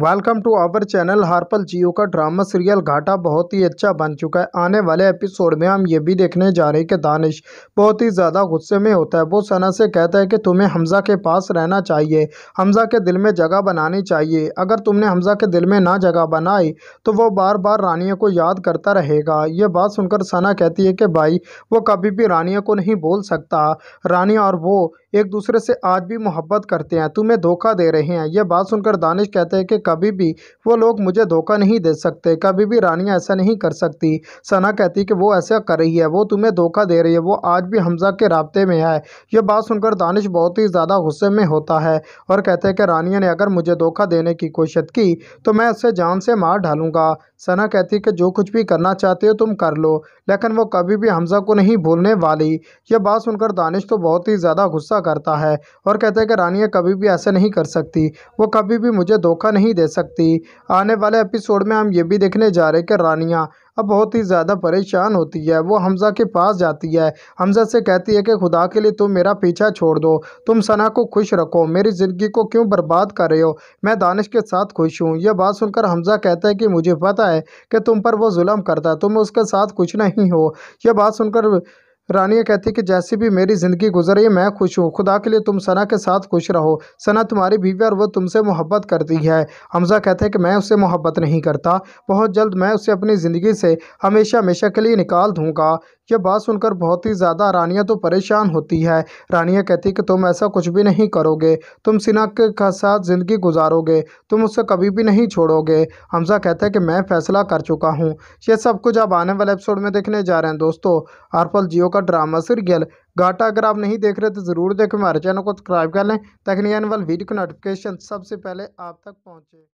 welcome to our channel Harpal Geo का drama serial घाटा बहुत ही अच्छा बन चुका है आने वाले एपिसोड में हम ये भी देखने जा रहे हैं कि दानिश बहुत ही ज़्यादा गुस्से में होता है वो सना से कहता है कि तुम्हें हमज़ा के पास रहना चाहिए हमज़ा के दिल में जगह बनानी चाहिए अगर तुमने हमज़ा के दिल में ना जगह बनाई तो वो बार बार रानिया को याद करता रहेगा ये बात सुनकर सना कहती है कि भाई वो कभी भी रानिया को नहीं बोल सकता रानिया और वो एक दूसरे से आज भी मोहब्बत करते हैं तुम्हें धोखा दे रहे हैं यह बात सुनकर दानिश कहते हैं कि कभी भी वो लोग मुझे धोखा नहीं दे सकते कभी भी रानिया ऐसा नहीं कर सकती सना कहती कि वो ऐसा कर रही है वो तुम्हें धोखा दे रही है वो आज भी हमजा के रबते में है यह बात सुनकर दानिश बहुत ही ज़्यादा गुस्से में होता है और कहते हैं कि रानिया ने अगर मुझे धोखा देने की कोशिश की तो मैं उसे जान से मार ढालूंगा सना कहती कि जो कुछ भी करना चाहते हो तुम कर लो लेकिन वो कभी भी हमजा को नहीं भूलने वाली यह बात सुनकर दानिश तो बहुत ही ज़्यादा गुस्सा करता है और कहते हैं कि रानिया कभी भी ऐसा नहीं कर सकती वो कभी भी मुझे धोखा नहीं नहीं दे सकती आने वाले एपिसोड में हम ये भी देखने जा रहे हैं कि रानिया अब बहुत ही ज़्यादा परेशान होती है वो हमज़ा के पास जाती है हमज़ा से कहती है कि खुदा के लिए तुम मेरा पीछा छोड़ दो तुम सना को खुश रखो मेरी ज़िंदगी को क्यों बर्बाद कर रहे हो मैं दानिश के साथ खुश हूँ यह बात सुनकर हमज़ा कहता है कि मुझे पता है कि तुम पर वो जुल्म करता तुम उसके साथ कुछ नहीं हो यह बात सुनकर रानिया कहती है कि जैसी भी मेरी ज़िंदगी गुजरी मैं खुश हूँ खुदा के लिए तुम सना के साथ खुश रहो सना तुम्हारी बीवी और वो तुमसे मोहब्बत करती है हमजा कहते हैं कि मैं उससे मोहब्बत नहीं करता बहुत जल्द मैं उसे अपनी ज़िंदगी से हमेशा हमेशा के लिए निकाल दूँगा ये बात सुनकर बहुत ही ज़्यादा रानिया तो परेशान होती है रानिया कहती है कि तुम ऐसा कुछ भी नहीं करोगे तुम सिन्हा के साथ ज़िंदगी गुजारोगे तुम उससे कभी भी नहीं छोड़ोगे हमजा कहता है कि मैं फ़ैसला कर चुका हूँ यह सब कुछ आप आने वाले एपिसोड में देखने जा रहे हैं दोस्तों आरपल जियो का ड्रामा सीरियल घाटा अगर आप नहीं देख रहे तो ज़रूर देखें हमारे चैनल को सब्सक्राइब कर लें ताकि वाले वीडियो नोटिफिकेशन सबसे पहले आप तक पहुँचे